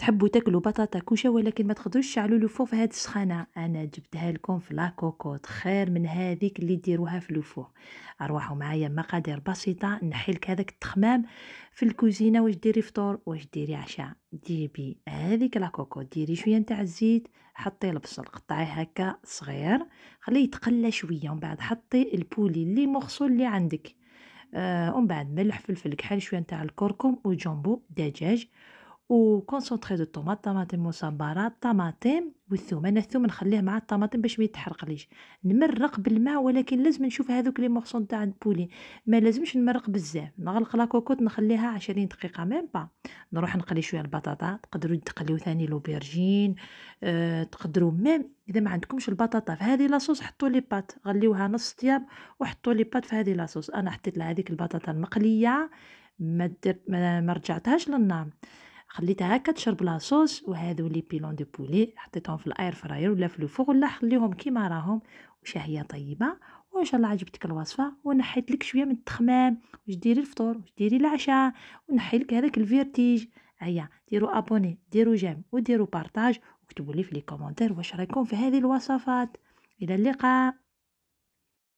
تحبوا تاكلوا بطاطا كوشه ولكن ما تقدروش تشعلوا الفو في هذه السخانه انا جبتها لكم في لاكوكوط خير من هذيك اللي ديروها في الفو ارواحوا معايا مقادير بسيطه نحي لك هذاك التخمام في الكوزينه واش ديري فطور واش ديري عشاء جيبي هذيك لاكوكوط ديري شويه نتاع الزيت حطي البصل قطعيه هكا صغير خليه يتقلى شويه ومن بعد حطي البولي اللي مغسول اللي عندك آه ومن بعد ملح فلفل كحل شويه نتاع الكركم وجامبو دجاج وكونسونطري دو طوماط طماطم مصبرة طماطم والثوم انا الثوم نخليه مع الطماطم باش ما يتحرقليش نمرق بالماء ولكن لازم نشوف هذوك لي مورسون تاع البولي ما لازمش نمرق بزاف نغلق لا نخليها عشرين دقيقه ميم با نروح نقلي شويه البطاطا تقدروا تقليو ثاني لوبيرجين أه تقدروا ميم اذا ما عندكمش البطاطا في هذه لاصوص حطوا لي بات غليوها نص طياب وحطوا لي بات في هذه لاصوص انا حطيت لها هذيك البطاطا المقليه ما, ما رجعتهاش للنار خليتها هكا تشرب لاصوص وهذو لي بيلون دو بولي حطيتهم في الاير فراير ولا في الفوغ ولا خليهم كيما راهم وشهيه طيبه وان شاء الله عجبتك الوصفه ونحيت لك شويه من التخمام واش ديري الفطور واش ديري العشاء ونحي لك هذاك الفيرتيج هيا ديروا ابوني ديروا جيم وديروا بارطاج وكتبوا لي في لي كومونتير واش رايكم في هذه الوصفات الى اللقاء